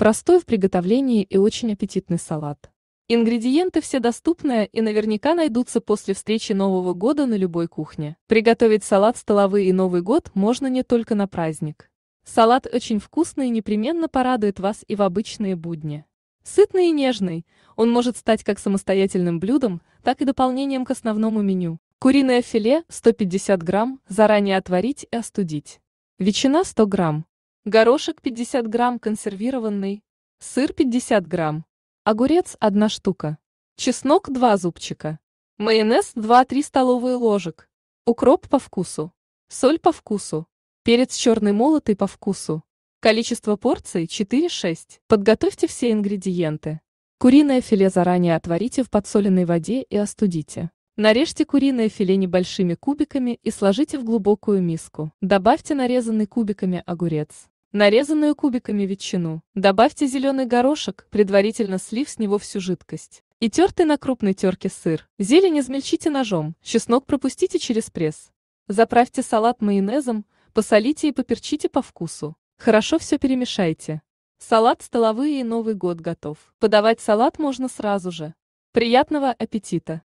Простой в приготовлении и очень аппетитный салат. Ингредиенты все доступные и наверняка найдутся после встречи Нового года на любой кухне. Приготовить салат столовый и Новый год можно не только на праздник. Салат очень вкусный и непременно порадует вас и в обычные будни. Сытный и нежный, он может стать как самостоятельным блюдом, так и дополнением к основному меню. Куриное филе 150 грамм заранее отварить и остудить. Ветчина 100 грамм горошек 50 грамм консервированный, сыр 50 грамм, огурец 1 штука, чеснок 2 зубчика, майонез 2-3 столовые ложек, укроп по вкусу, соль по вкусу, перец черный молотый по вкусу. Количество порций 4-6. Подготовьте все ингредиенты. Куриное филе заранее отварите в подсоленной воде и остудите. Нарежьте куриное филе небольшими кубиками и сложите в глубокую миску. Добавьте нарезанный кубиками огурец. Нарезанную кубиками ветчину добавьте зеленый горошек, предварительно слив с него всю жидкость. И тертый на крупной терке сыр. Зелень измельчите ножом, чеснок пропустите через пресс. Заправьте салат майонезом, посолите и поперчите по вкусу. Хорошо все перемешайте. Салат столовые и Новый год готов. Подавать салат можно сразу же. Приятного аппетита!